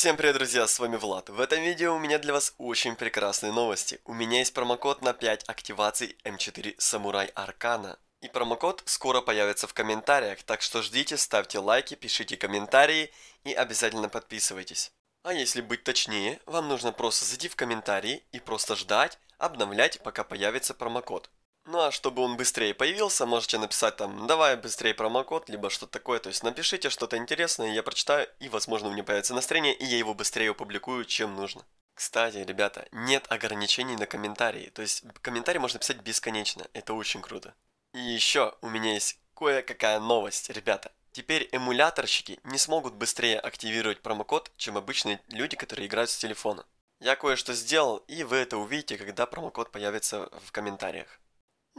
Всем привет, друзья, с вами Влад. В этом видео у меня для вас очень прекрасные новости. У меня есть промокод на 5 активаций М4 Самурай Аркана. И промокод скоро появится в комментариях, так что ждите, ставьте лайки, пишите комментарии и обязательно подписывайтесь. А если быть точнее, вам нужно просто зайти в комментарии и просто ждать, обновлять, пока появится промокод. Ну а чтобы он быстрее появился, можете написать там «давай быстрее промокод», либо что-то такое. То есть напишите что-то интересное, я прочитаю, и возможно у меня появится настроение, и я его быстрее опубликую, чем нужно. Кстати, ребята, нет ограничений на комментарии. То есть комментарий можно писать бесконечно. Это очень круто. И еще у меня есть кое-какая новость, ребята. Теперь эмуляторщики не смогут быстрее активировать промокод, чем обычные люди, которые играют с телефона. Я кое-что сделал, и вы это увидите, когда промокод появится в комментариях.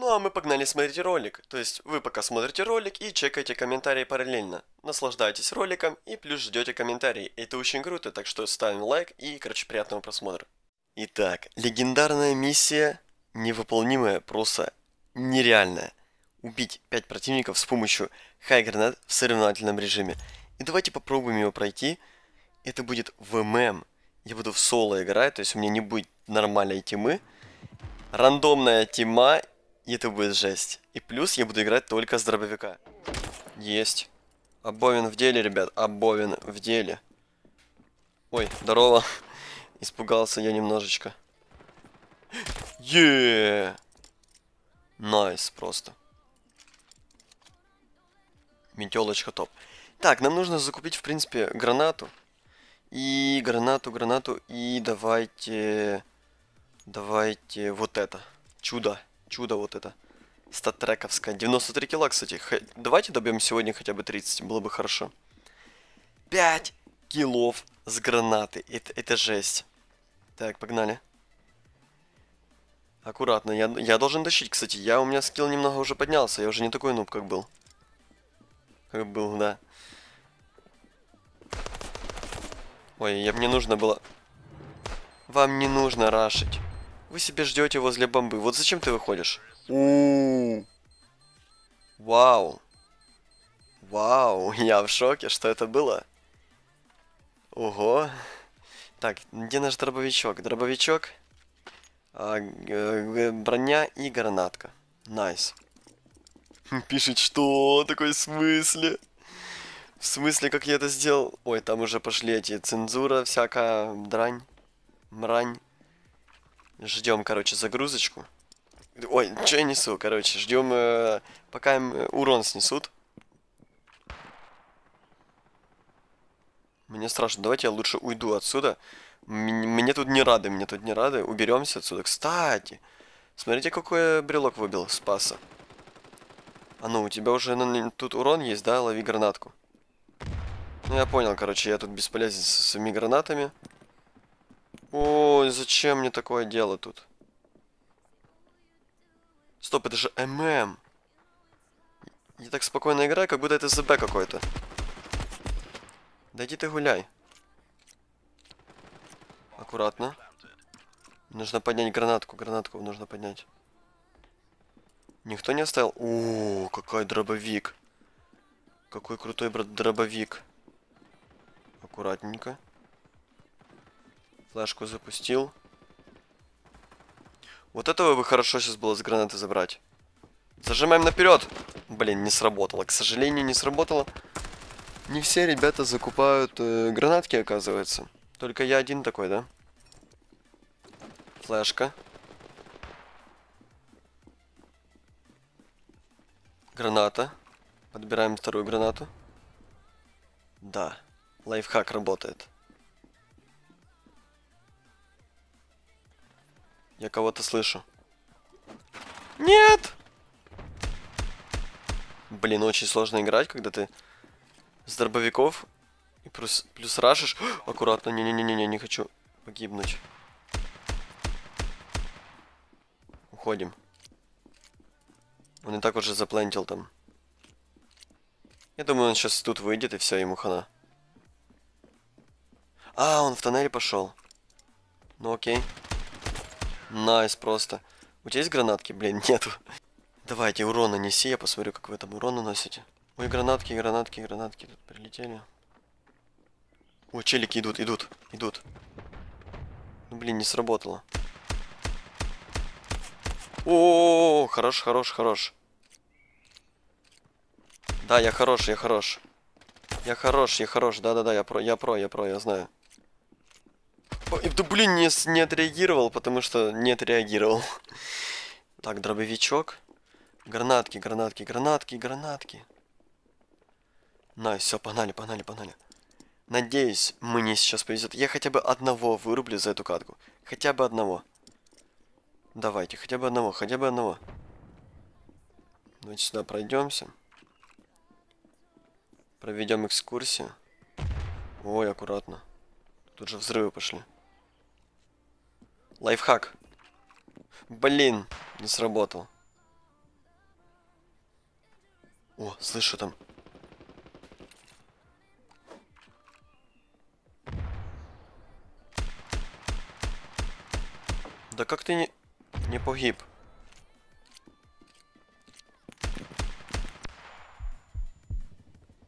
Ну а мы погнали смотреть ролик, то есть вы пока смотрите ролик и чекаете комментарии параллельно. Наслаждайтесь роликом и плюс ждете комментарии, это очень круто, так что ставим лайк и, короче, приятного просмотра. Итак, легендарная миссия, невыполнимая, просто нереальная. Убить 5 противников с помощью хай-гранат в соревновательном режиме. И давайте попробуем его пройти. Это будет ВММ. Я буду в соло играть, то есть у меня не будет нормальной тимы. Рандомная тима и это будет жесть. И плюс я буду играть только с дробовика. Есть. Обовин в деле, ребят. Обовин в деле. Ой, здорово. Испугался я немножечко. Еее! Найс просто. Метелочка топ. Так, нам нужно закупить, в принципе, гранату. И гранату, гранату. И давайте... Давайте вот это. Чудо чудо вот это. Статрековская. 93 кило, кстати. Х... Давайте добьем сегодня хотя бы 30, было бы хорошо. 5 килов с гранаты. Это, это жесть. Так, погнали. Аккуратно. Я, я должен тащить, кстати. Я, у меня скилл немного уже поднялся. Я уже не такой нуб, как был. Как был, да. Ой, я, мне нужно было... Вам не нужно рашить. Вы себе ждете возле бомбы. Вот зачем ты выходишь? У, -у, у Вау. Вау, я в шоке, что это было. Ого. Так, где наш дробовичок? Дробовичок, а, э, броня и гранатка. Найс. Пишет, что? Такой в смысле? В смысле, как я это сделал? Ой, там уже пошли эти цензура, всякая дрань, мрань. Ждем, короче, загрузочку. Ой, что я несу, короче, ждем, э, пока им э, урон снесут. Мне страшно, давайте я лучше уйду отсюда. мне тут не рады, мне тут не рады. Уберемся отсюда. Кстати, смотрите, какой брелок выбил спаса. А ну, у тебя уже ну, тут урон есть, да? Лови гранатку. Ну, я понял, короче, я тут бесполезен с своими гранатами. Ой, зачем мне такое дело тут? Стоп, это же ММ. Не так спокойно играю, как будто это ЗБ какой-то. Да иди ты гуляй. Аккуратно. Нужно поднять гранатку, гранатку нужно поднять. Никто не оставил? О, какой дробовик. Какой крутой, брат, дробовик. Аккуратненько. Флешку запустил. Вот этого бы хорошо сейчас было с гранаты забрать. Зажимаем наперед. Блин, не сработало. К сожалению, не сработало. Не все ребята закупают э, гранатки, оказывается. Только я один такой, да? Флешка. Граната. Подбираем вторую гранату. Да, лайфхак работает. Я кого-то слышу. Нет! Блин, очень сложно играть, когда ты с дробовиков и плюс, плюс рашишь. Аккуратно, не-не-не-не, не хочу погибнуть. Уходим. Он и так уже заплантил там. Я думаю, он сейчас тут выйдет, и все, ему хана. А, он в тоннель пошел. Ну окей. Найс просто. У тебя есть гранатки? Блин, нету. Давайте, урона неси, я посмотрю, как вы там урон наносите. Ой, гранатки, гранатки, гранатки тут прилетели. О, челики идут, идут, идут. Ну, блин, не сработало. О, -о, -о, -о хорош, хорош, хорош. Да, я хорош, я хорош. Я хорош, я хорош, да-да-да, я про, я про, я про, я знаю. Да блин, не, не отреагировал, потому что не отреагировал. Так, дробовичок. Гранатки, гранатки, гранатки, гранатки. На, все, погнали, погнали, погнали. Надеюсь, мне сейчас повезет. Я хотя бы одного вырублю за эту катку. Хотя бы одного. Давайте, хотя бы одного, хотя бы одного. Давайте сюда пройдемся. Проведем экскурсию. Ой, аккуратно. Тут же взрывы пошли. Лайфхак. Блин, не сработал. О, слышу там. Да как ты не... не погиб?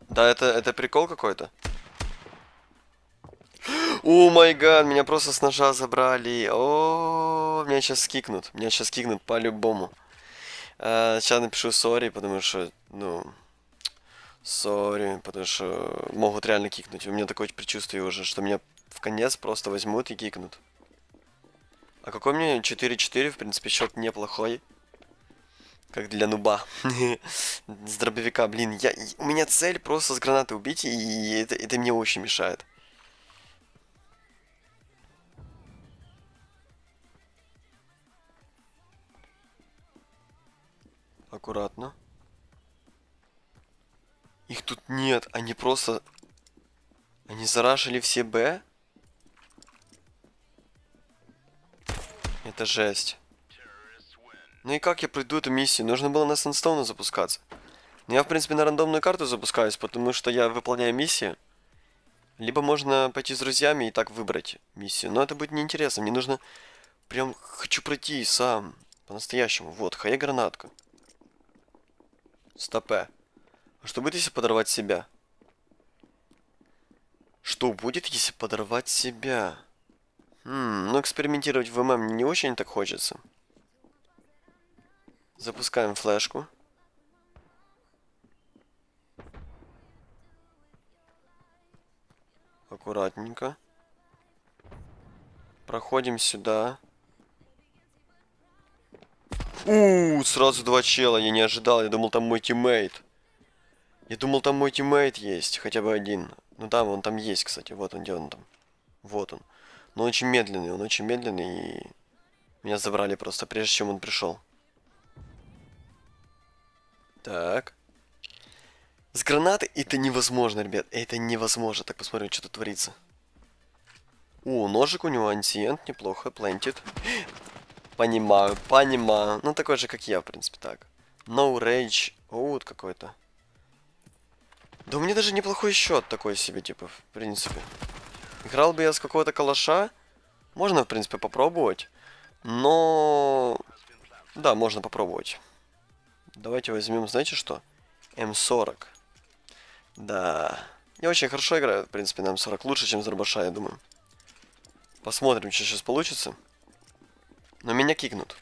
Да, это, это прикол какой-то. О май гад, меня просто с ножа забрали. О, меня сейчас кикнут. Меня сейчас кикнут по-любому. А, сейчас напишу сори, потому что, ну, сори, потому что могут реально кикнуть. У меня такое предчувствие уже, что меня в конец просто возьмут и кикнут. А какой мне 4-4, в принципе, счет неплохой. Как для нуба. с дробовика, блин, я, у меня цель просто с гранаты убить, и это, это мне очень мешает. аккуратно. Их тут нет, они просто... Они заражили все Б? Это жесть. Ну и как я пройду эту миссию? Нужно было на Сандстоуна запускаться. Но я, в принципе, на рандомную карту запускаюсь, потому что я выполняю миссии. Либо можно пойти с друзьями и так выбрать миссию. Но это будет неинтересно. Мне нужно... Прям хочу пройти сам. По-настоящему. Вот, хая гранатка. Стопе. Э. А что будет, если подорвать себя? Что будет, если подорвать себя? Хм, ну экспериментировать в ММ не очень так хочется. Запускаем флешку. Аккуратненько. Проходим сюда. Сюда. У, сразу два чела, я не ожидал, я думал там мой тиммейт. Я думал там мой тиммейт есть, хотя бы один. Ну там, он там есть, кстати, вот он, где он там. Вот он. Но он очень медленный, он очень медленный и... Меня забрали просто, прежде чем он пришел. Так. С гранаты это невозможно, ребят. Это невозможно. Так, посмотрим, что тут творится. О, ножик у него антиент, неплохо, плантит. Понимаю, понимаю. Ну, такой же, как я, в принципе, так. No Rage. вот какой-то. Да у меня даже неплохой счет такой себе, типа, в принципе. Играл бы я с какого-то калаша. Можно, в принципе, попробовать. Но... Да, можно попробовать. Давайте возьмем, знаете что? М40. Да. Я очень хорошо играю, в принципе, на М40. Лучше, чем Зарбаша, я думаю. Посмотрим, что сейчас получится. Но меня кикнут.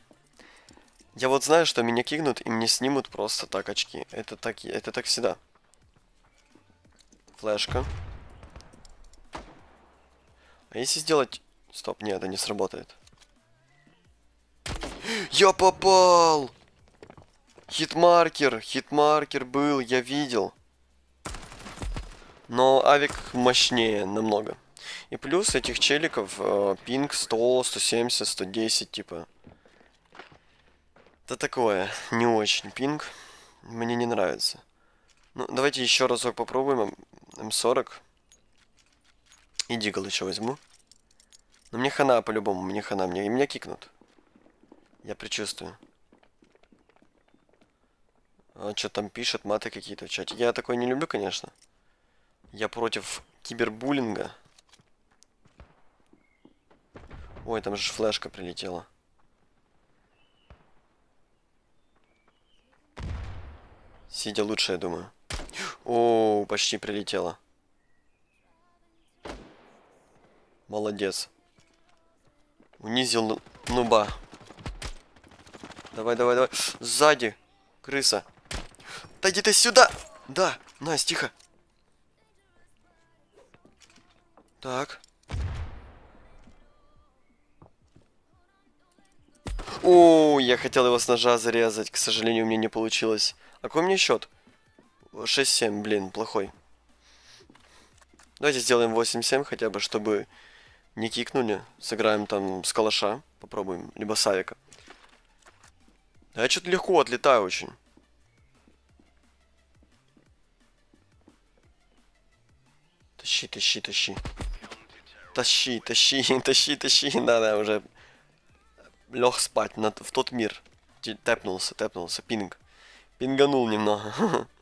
Я вот знаю, что меня кикнут, и мне снимут просто так очки. Это так, это так всегда. Флешка. А если сделать... Стоп, нет, это не сработает. Я попал! Хитмаркер, хитмаркер был, я видел. Но авик мощнее намного. И плюс этих челиков пинг э, пинг 100, 170, 110, типа. Это такое, не очень пинг. Мне не нравится. Ну, давайте еще разок попробуем. М40. Эм и дигл еще возьму. Но мне хана по-любому, мне хана. Мне, и меня кикнут. Я предчувствую. А что там пишет, маты какие-то в чате. Я такое не люблю, конечно. Я против кибербуллинга. Ой, там же флешка прилетела. Сидя лучше, я думаю. О, почти прилетела. Молодец. Унизил нуба. Давай, давай, давай. Сзади. Крыса. Да иди ты сюда. Да, Настя, тихо. Так. О, я хотел его с ножа зарезать. К сожалению, у меня не получилось. А какой у меня счет? 6-7, блин, плохой. Давайте сделаем 8-7 хотя бы, чтобы не кикнули. Сыграем там с калаша. Попробуем. Либо савика. А я что-то легко отлетаю очень. Тащи, тащи, тащи. Тащи, тащи, тащи, тащи. Да, да, уже лег спать на, в тот мир. Тэпнулся, тэпнулся, пинг. Пинганул немного.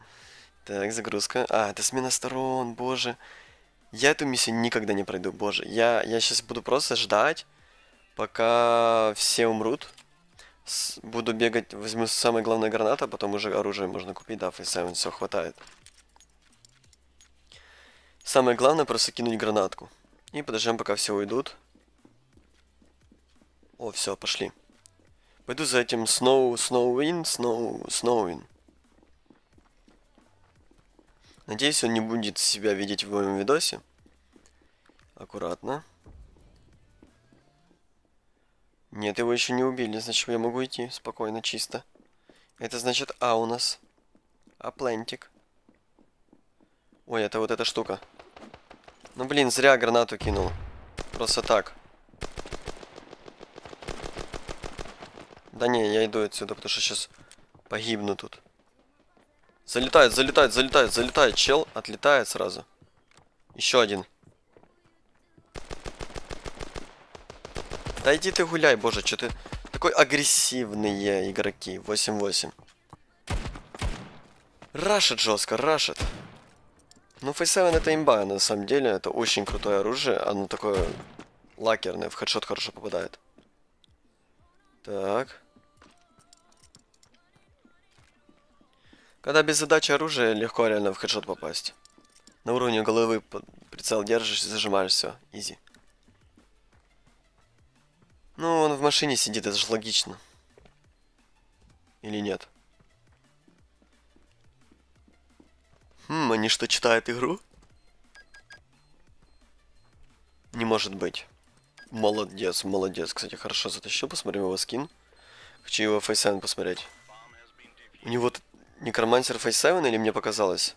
Так, загрузка. А, это смена сторон, боже. Я эту миссию никогда не пройду, боже. Я, я сейчас буду просто ждать, пока все умрут. С, буду бегать, возьму самое главное граната, а потом уже оружие можно купить, да, фейсайвен, все хватает. Самое главное просто кинуть гранатку. И подождем, пока все уйдут. О, все, пошли. Пойду за этим Snow, Snowwin, Snow, Snowwin. Надеюсь, он не будет себя видеть в моем видосе. Аккуратно. Нет, его еще не убили, значит я могу идти спокойно, чисто. Это значит А у нас. Аплентик. Ой, это вот эта штука. Ну блин, зря гранату кинул. Просто так. Да не, я иду отсюда, потому что сейчас погибну тут. Залетает, залетает, залетает, залетает. Чел отлетает сразу. Еще один. Да иди ты гуляй, боже, что ты... Такой агрессивные игроки. 8-8. Рашит жестко, рашит. Ну, Фейсевен это имба, на самом деле. Это очень крутое оружие. Оно такое лакерное, в хедшот хорошо попадает. Так. Когда без задачи оружия, легко реально в хедшот попасть. На уровне головы прицел держишь, зажимаешь, все, изи. Ну, он в машине сидит, это же логично. Или нет? Хм, они что, читают игру? Не может быть. Молодец, молодец. Кстати, хорошо затащил, посмотрим его скин. Хочу его фейсайн посмотреть. У него Некромантер Фейсайвен или мне показалось?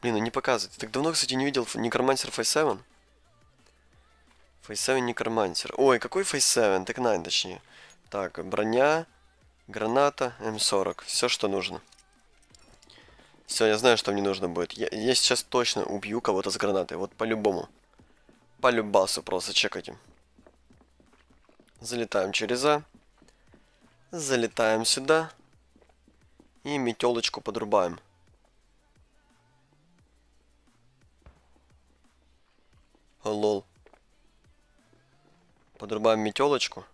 Блин, он ну не показывает. Так давно, кстати, не видел Некромантер Фейсайвен. Фейсайвен Некромантер. Ой, какой Фейсайвен? Так найн, точнее. Так, броня, граната, М40. Все, что нужно. Все, я знаю, что мне нужно будет. Я, я сейчас точно убью кого-то с гранатой. Вот по-любому. По любасу просто чекайте. Залетаем через А. Залетаем сюда. И метелочку подрубаем. лол. Подрубаем метелочку.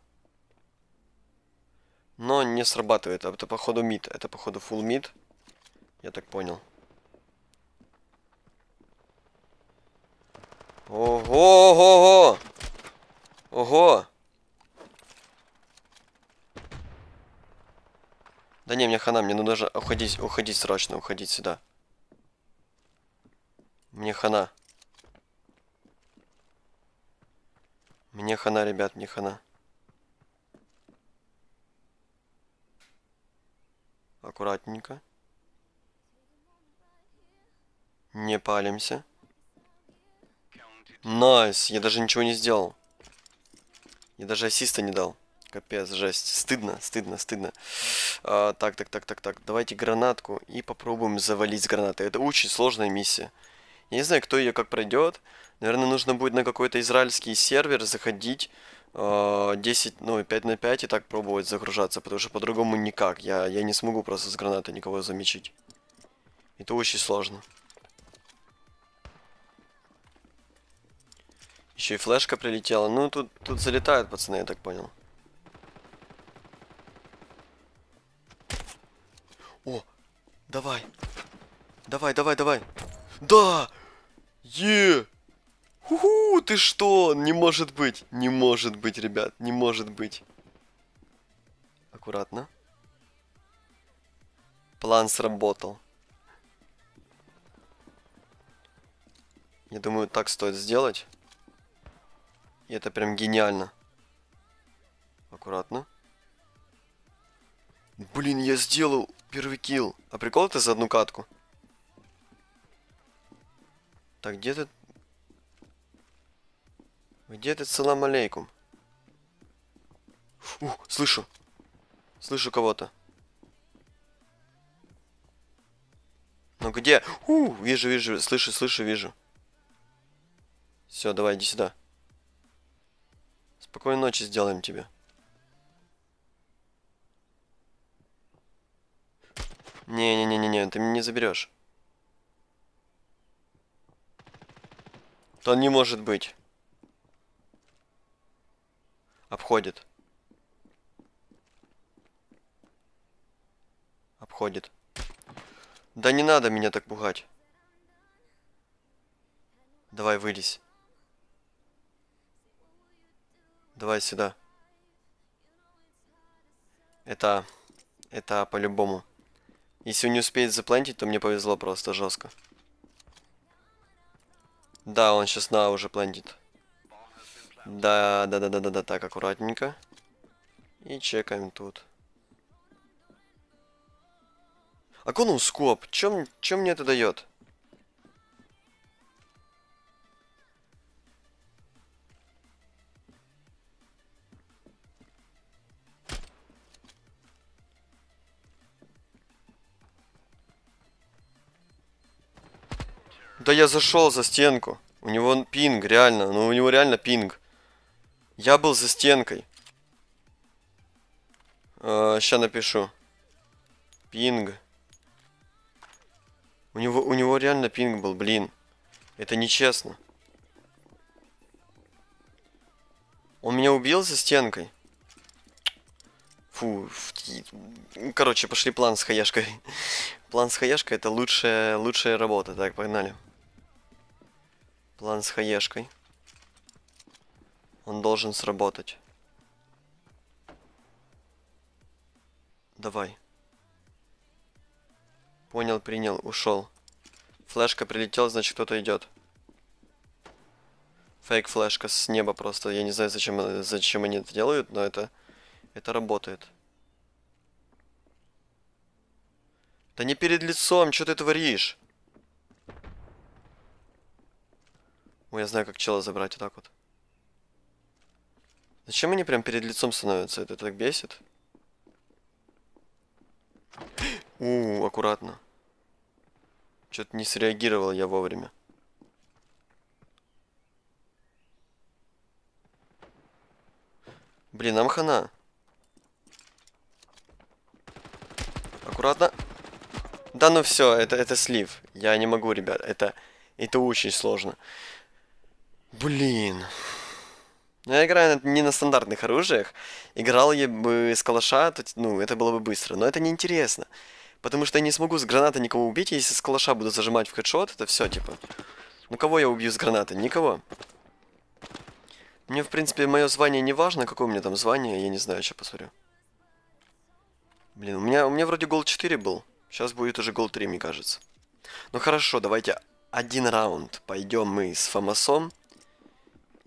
Но не срабатывает. Это походу мид. Это походу full мид. Я так понял. Ого-го-го! Ого! -го -го! ого го ого Да не, мне хана, мне нужно уходить, уходить срочно, уходить сюда. Мне хана. Мне хана, ребят, мне хана. Аккуратненько. Не палимся. Найс, я даже ничего не сделал. Я даже ассиста не дал. Капец, жесть. Стыдно, стыдно, стыдно. А, так, так, так, так, так. Давайте гранатку и попробуем завалить с гранатой. Это очень сложная миссия. Я не знаю, кто ее как пройдет. Наверное, нужно будет на какой-то израильский сервер заходить. 10, а, ну, 5 на 5 и так пробовать загружаться, потому что по-другому никак. Я, я не смогу просто с гранатой никого замечить. Это очень сложно. Еще и флешка прилетела. Ну, тут, тут залетают, пацаны, я так понял. О, давай. Давай, давай, давай. Да! Е! Уху, ты что? Не может быть. Не может быть, ребят. Не может быть. Аккуратно. План сработал. Я думаю, так стоит сделать. И это прям гениально. Аккуратно. Блин, я сделал первый килл. А прикол это за одну катку? Так, где ты? Где ты, салам алейкум? Фу, слышу. Слышу кого-то. Ну где? У, вижу, вижу, слышу, слышу, вижу. Все, давай, иди сюда. Спокойной ночи сделаем тебе. Не-не-не-не, ты меня не заберешь. То не может быть. Обходит. Обходит. Да не надо меня так пугать. Давай вылезь. Давай сюда. Это... Это по-любому. Если он не успеет заплентить, то мне повезло просто жестко. Да, он сейчас на уже плентит. Да, да, да, да, да, да, так, аккуратненько. И чекаем тут. А Аконус скоп, чем, чем мне это дает? Да я зашел за стенку. У него пинг, реально. Ну, у него реально пинг. Я был за стенкой. Э, а, Сейчас напишу. Пинг. У него, у него реально пинг был, блин. Это нечестно. Он меня убил за стенкой. Фу, короче, пошли план с хаяшкой. план с хаяшкой это лучшая, лучшая работа. Так, погнали. План с хаешкой. Он должен сработать. Давай. Понял, принял, ушел. Флешка прилетела, значит кто-то идет. Фейк флешка с неба просто. Я не знаю, зачем, зачем они это делают, но это, это работает. Да не перед лицом, что ты творишь? О, ну, я знаю, как чела забрать вот так вот. Зачем они прям перед лицом становятся? Это так бесит. У, аккуратно. Что-то не среагировал я вовремя. Блин, нам хана. Аккуратно. Да ну все, это, это слив. Я не могу, ребят. Это, это очень сложно. Блин. Но ну, я играю не на стандартных оружиях. Играл я бы с калаша, то, ну, это было бы быстро. Но это неинтересно. Потому что я не смогу с гранаты никого убить, если с калаша буду зажимать в хедшот, это все типа. Ну кого я убью с гранаты? Никого. Мне, в принципе, мое звание не важно, какое у меня там звание, я не знаю, сейчас посмотрю. Блин, у меня, у меня вроде гол 4 был. Сейчас будет уже гол 3, мне кажется. Ну хорошо, давайте один раунд пойдем мы с Фомасом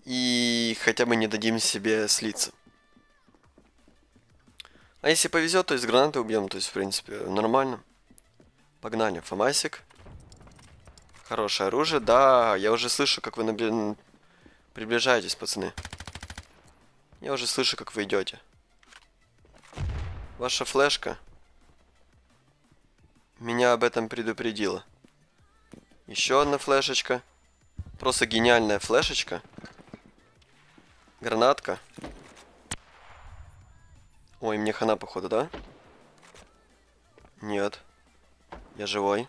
и хотя бы не дадим себе слиться. А если повезет, то из гранаты убьем, то есть, в принципе, нормально. Погнали, фомасик. Хорошее оружие, да, я уже слышу, как вы набли... приближаетесь, пацаны. Я уже слышу, как вы идете. Ваша флешка меня об этом предупредила. Еще одна флешечка. Просто гениальная флешечка. Гранатка. Ой, мне хана, походу, да? Нет. Я живой.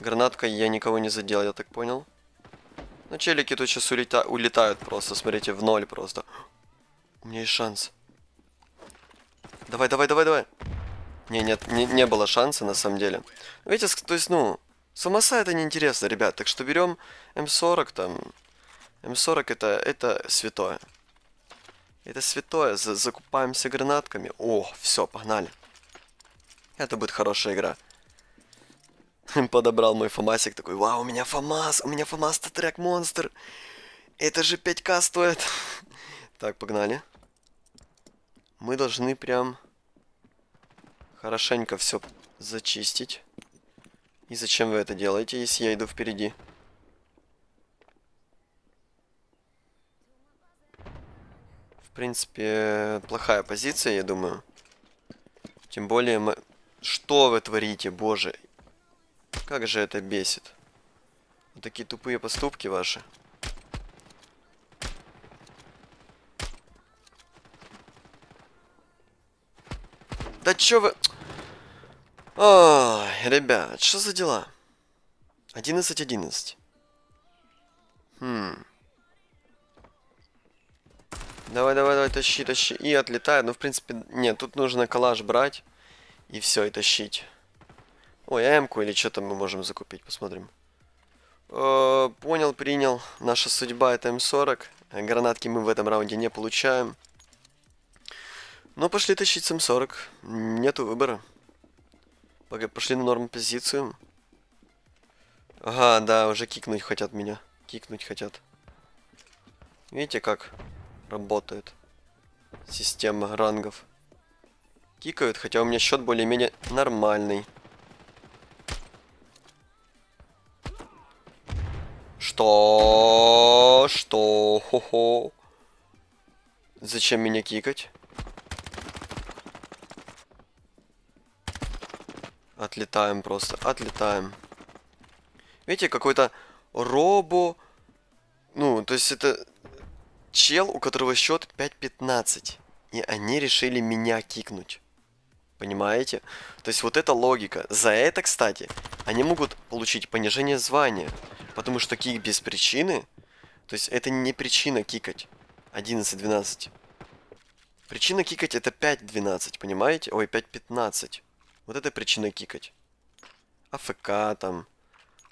Гранатка, я никого не задел, я так понял. Но ну, челики тут сейчас улета улетают просто, смотрите, в ноль просто. У меня есть шанс. Давай, давай, давай, давай. Не, нет, не, не было шанса на самом деле. Ну, видите, то есть, ну, самоса это неинтересно, ребят. Так что берем М40 эм там. М40 эм это, это святое. Это святое. За закупаемся гранатками. О, все, погнали. Это будет хорошая игра. Подобрал мой фомасик такой, вау, у меня фомас, у меня фомас то трек монстр. Это же 5к стоит. так, погнали. Мы должны прям хорошенько все зачистить. И зачем вы это делаете, если я иду впереди? принципе, плохая позиция, я думаю. Тем более мы... Что вы творите, боже? Как же это бесит. Вот такие тупые поступки ваши. Да чё вы... Ой, ребят, что за дела? 11-11. Хм... Давай, давай, давай, тащи, тащи. И отлетает. Ну, в принципе, нет, тут нужно коллаж брать. И все, и тащить. Ой, а ку или что то мы можем закупить, посмотрим. Э, понял, принял. Наша судьба это М40. Эм Гранатки мы в этом раунде не получаем. Но ну, пошли тащить эм с М40. Нету выбора. Пока пошли на норм позицию. Ага, да, уже кикнуть хотят меня. Кикнуть хотят. Видите как? работает система рангов. Кикают, хотя у меня счет более-менее нормальный. Что? Что? Хо-хо. Зачем меня кикать? Отлетаем просто, отлетаем. Видите, какой-то робо... Ну, то есть это чел, у которого счет 5-15. И они решили меня кикнуть. Понимаете? То есть вот эта логика. За это, кстати, они могут получить понижение звания. Потому что кик без причины... То есть это не причина кикать. 11-12. Причина кикать это 5-12, понимаете? Ой, 5-15. Вот это причина кикать. АФК там.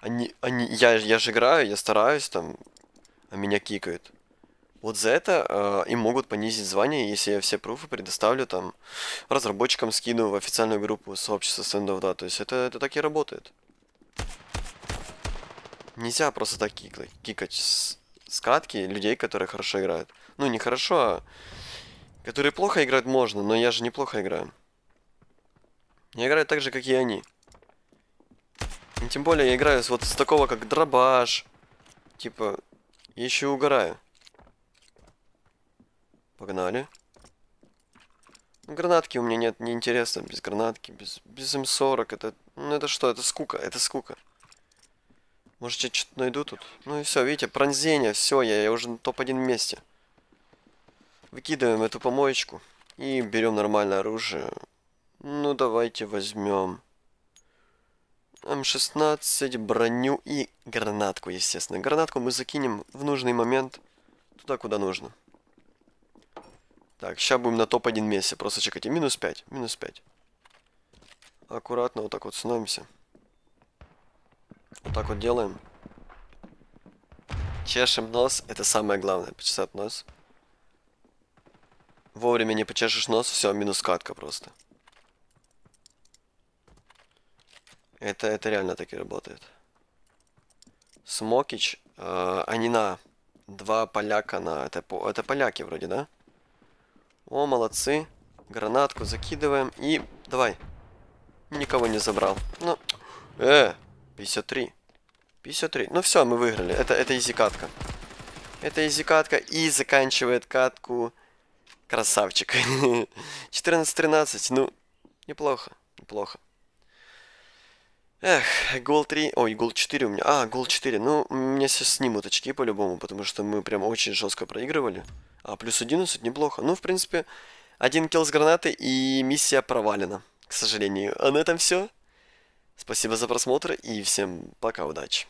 Они, они, я, я же играю, я стараюсь там, а меня кикают. Вот за это э, им могут понизить звание, если я все пруфы предоставлю там разработчикам, скину в официальную группу сообщества стендов, да, то есть это, это так и работает. Нельзя просто так кикать, кикать с, с катки людей, которые хорошо играют. Ну, не хорошо, а... Которые плохо играть можно, но я же неплохо играю. Я играю так же, как и они. И тем более я играю с, вот с такого, как дробаш. Типа, еще угораю. Погнали. Гранатки у меня нет, неинтересно без гранатки, без, без М40. Это, ну это что, это скука, это скука. Может, я что-то найду тут? Ну и все, видите, пронзение, все, я, я уже на топ-1 месте. Выкидываем эту помоечку и берем нормальное оружие. Ну, давайте возьмем М16, броню и гранатку, естественно. Гранатку мы закинем в нужный момент туда, куда нужно. Так, сейчас будем на топ-1 месте. Просто чекайте. Минус 5. Минус 5. Аккуратно вот так вот становимся. Вот так вот делаем. Чешем нос. Это самое главное. Почесать нос. Вовремя не почешешь нос. Все, минус катка просто. Это, это реально так и работает. Смокич, э, они на два поляка на... Это, это поляки вроде, да? О, молодцы. Гранатку закидываем и... Давай. Никого не забрал. Ну, э, 53. 53. Ну все, мы выиграли. Это, это изи-катка. Это изи-катка и заканчивает катку красавчик. 14-13. Ну, неплохо. Неплохо. Эх, гол 3, ой, гол 4 у меня, а, гол 4, ну, меня сейчас снимут очки по-любому, потому что мы прям очень жестко проигрывали, а плюс 11 неплохо, ну, в принципе, один килл с гранаты и миссия провалена, к сожалению, а на этом все, спасибо за просмотр и всем пока, удачи.